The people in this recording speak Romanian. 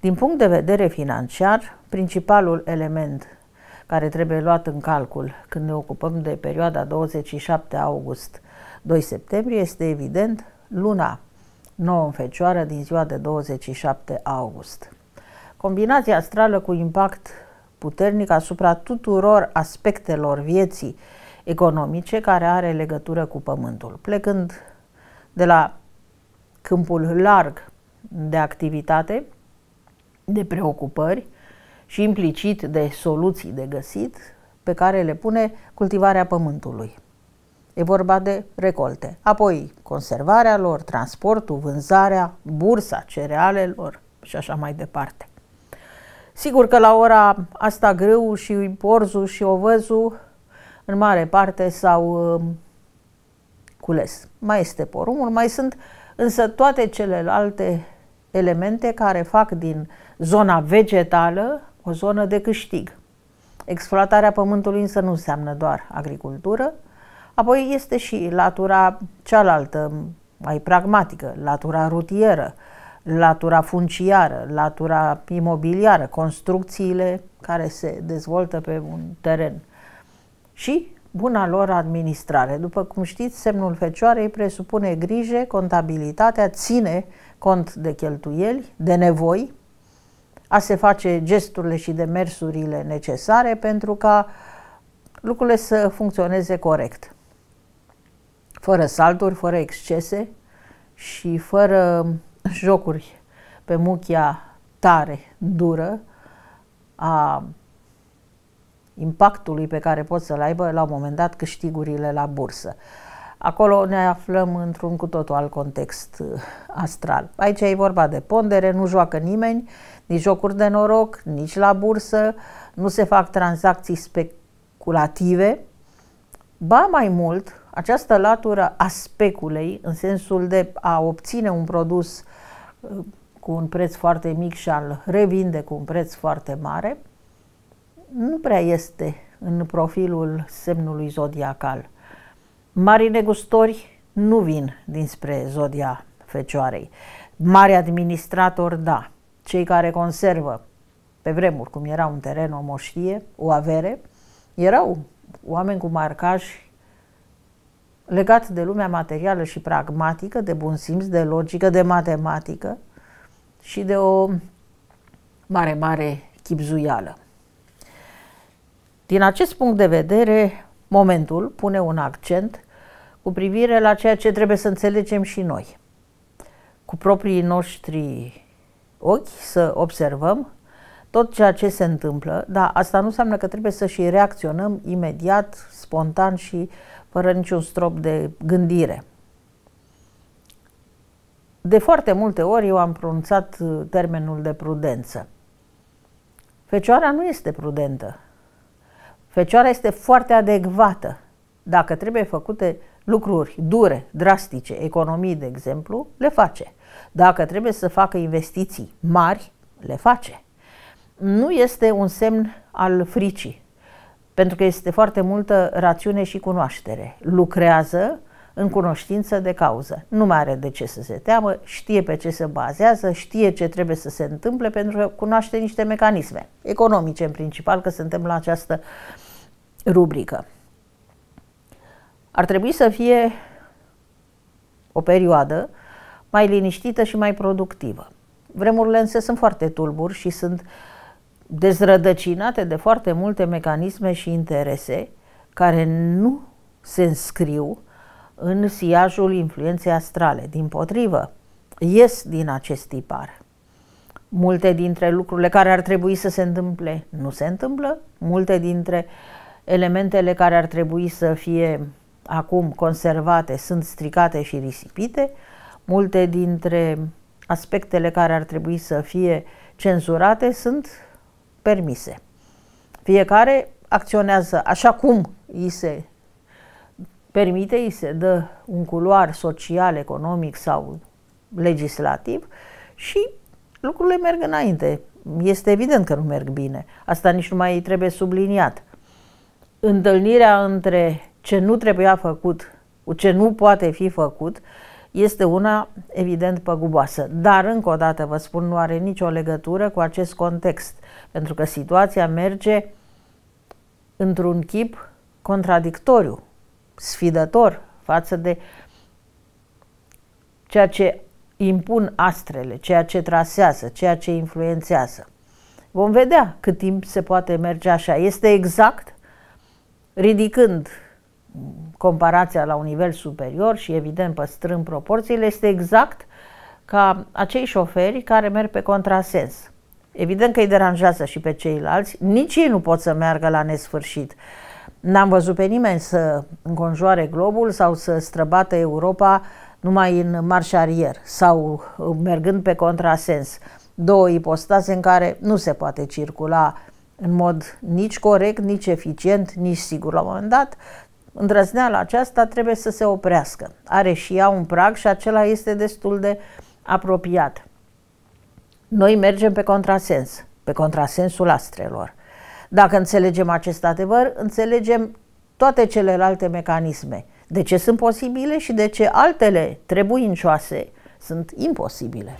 Din punct de vedere financiar, principalul element care trebuie luat în calcul când ne ocupăm de perioada 27 august-2 septembrie este evident luna nouă în fecioară din ziua de 27 august. Combinația astrală cu impact puternic asupra tuturor aspectelor vieții economice care are legătură cu Pământul, plecând de la câmpul larg de activitate, de preocupări și implicit de soluții de găsit pe care le pune cultivarea pământului. E vorba de recolte. Apoi conservarea lor, transportul, vânzarea, bursa cerealelor și așa mai departe. Sigur că la ora asta grâu și porzul și ovăzul în mare parte s-au um, cules. Mai este porumul, mai sunt însă toate celelalte elemente care fac din zona vegetală o zonă de câștig. Exploatarea pământului însă nu înseamnă doar agricultură, apoi este și latura cealaltă, mai pragmatică, latura rutieră, latura funciară, latura imobiliară, construcțiile care se dezvoltă pe un teren și buna lor administrare. După cum știți, semnul fecioarei presupune grijă, contabilitatea ține cont de cheltuieli, de nevoi, a se face gesturile și demersurile necesare pentru ca lucrurile să funcționeze corect. Fără salturi, fără excese și fără jocuri pe muchia tare, dură, a impactului pe care pot să-l aibă la un moment dat câștigurile la bursă. Acolo ne aflăm într-un cu totul alt context uh, astral. Aici e vorba de pondere, nu joacă nimeni, nici jocuri de noroc, nici la bursă, nu se fac tranzacții speculative. Ba mai mult, această latură a speculei, în sensul de a obține un produs uh, cu un preț foarte mic și a-l revinde cu un preț foarte mare, nu prea este în profilul semnului zodiacal. Mari negustori nu vin dinspre zodia Fecioarei. Mari administratori, da. Cei care conservă, pe vremuri, cum era un teren, o moștie, o avere, erau oameni cu marcaj legat de lumea materială și pragmatică, de bun simț, de logică, de matematică și de o mare, mare chipzuială. Din acest punct de vedere, momentul pune un accent cu privire la ceea ce trebuie să înțelegem și noi. Cu proprii noștri ochi să observăm tot ceea ce se întâmplă, dar asta nu înseamnă că trebuie să și reacționăm imediat, spontan și fără niciun strop de gândire. De foarte multe ori eu am pronunțat termenul de prudență. Fecioara nu este prudentă. Fecioara este foarte adecvată. Dacă trebuie făcute lucruri dure, drastice, economii, de exemplu, le face. Dacă trebuie să facă investiții mari, le face. Nu este un semn al fricii, pentru că este foarte multă rațiune și cunoaștere. Lucrează în cunoștință de cauză. Nu mai are de ce să se teamă, știe pe ce se bazează, știe ce trebuie să se întâmple pentru că cunoaște niște mecanisme economice în principal, că suntem la această rubrică ar trebui să fie o perioadă mai liniștită și mai productivă. Vremurile însă sunt foarte tulburi și sunt dezrădăcinate de foarte multe mecanisme și interese care nu se înscriu în siajul influenței astrale. Din potrivă, ies din acest tipar. Multe dintre lucrurile care ar trebui să se întâmple nu se întâmplă, multe dintre elementele care ar trebui să fie acum conservate sunt stricate și risipite, multe dintre aspectele care ar trebui să fie cenzurate sunt permise. Fiecare acționează așa cum îi se permite, îi se dă un culoar social, economic sau legislativ și lucrurile merg înainte. Este evident că nu merg bine. Asta nici nu mai trebuie subliniat. Întâlnirea între ce nu trebuia făcut, ce nu poate fi făcut, este una evident păguboasă. Dar, încă o dată, vă spun, nu are nicio legătură cu acest context, pentru că situația merge într-un chip contradictoriu, sfidător față de ceea ce impun astrele, ceea ce trasează, ceea ce influențează. Vom vedea cât timp se poate merge așa. Este exact ridicând comparația la un nivel superior și evident păstrând proporțiile, este exact ca acei șoferi care merg pe contrasens. Evident că îi deranjează și pe ceilalți, nici ei nu pot să meargă la nesfârșit. N-am văzut pe nimeni să înconjoare globul sau să străbată Europa numai în marș arier sau mergând pe contrasens. Două ipostaze în care nu se poate circula în mod nici corect, nici eficient, nici sigur. La un moment dat îndrăzneala aceasta trebuie să se oprească. Are și ea un prag și acela este destul de apropiat. Noi mergem pe contrasens, pe contrasensul astrelor. Dacă înțelegem acest adevăr, înțelegem toate celelalte mecanisme. De ce sunt posibile și de ce altele trebuincioase sunt imposibile.